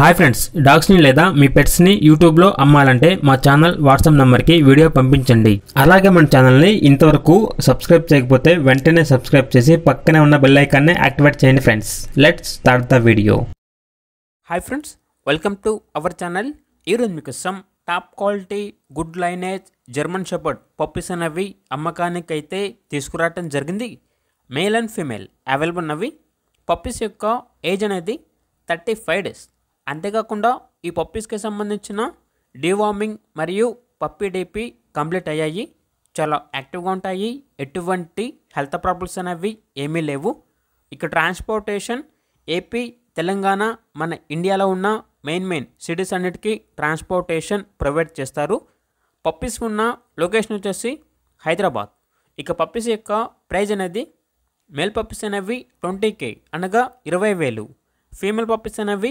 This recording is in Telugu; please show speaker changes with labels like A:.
A: హాయ్ ఫ్రెండ్స్ డాగ్స్ని లేదా మీ పెట్స్ని యూట్యూబ్లో అమ్మాలంటే మా ఛానల్ వాట్సాప్ నెంబర్కి వీడియో పంపించండి అలాగే మన ఛానల్ని ఇంతవరకు సబ్స్క్రైబ్ చేయకపోతే వెంటనే సబ్స్క్రైబ్ చేసి పక్కనే ఉన్న బెల్ ఐకాన్ని యాక్టివేట్ చేయండి friends let's start the video hi friends welcome to our channel ఈరోజు మీకోసం top quality good lineage German shepherd puppies అనేవి అమ్మకానికైతే తీసుకురావటం జరిగింది మేల్ అండ్ ఫీమేల్ అవైలబుల్ అవి పప్పీస్ యొక్క ఏజ్ అనేది థర్టీ ఫైవ్ డేస్ అంతేకాకుండా ఈ పప్పీస్కి సంబంధించిన డివార్మింగ్ మరియు పప్పీ డీపీ కంప్లీట్ అయ్యాయి చాలా యాక్టివ్గా ఉంటాయి ఎటువంటి హెల్త్ ప్రాబ్లమ్స్ అనేవి ఏమీ లేవు ఇక ట్రాన్స్పోర్టేషన్ ఏపీ తెలంగాణ మన ఇండియాలో ఉన్న మెయిన్ మెయిన్ సిటీస్ అన్నిటికీ ట్రాన్స్పోర్టేషన్ ప్రొవైడ్ చేస్తారు పప్పీస్ ఉన్న లొకేషన్ వచ్చేసి హైదరాబాద్ ఇక పప్పీస్ యొక్క ప్రైజ్ అనేది మేల్ పప్పీస్ అనేవి ట్వంటీ కే అనగా ఇరవై వేలు ఫీమేల్ పప్పీస్ అనేవి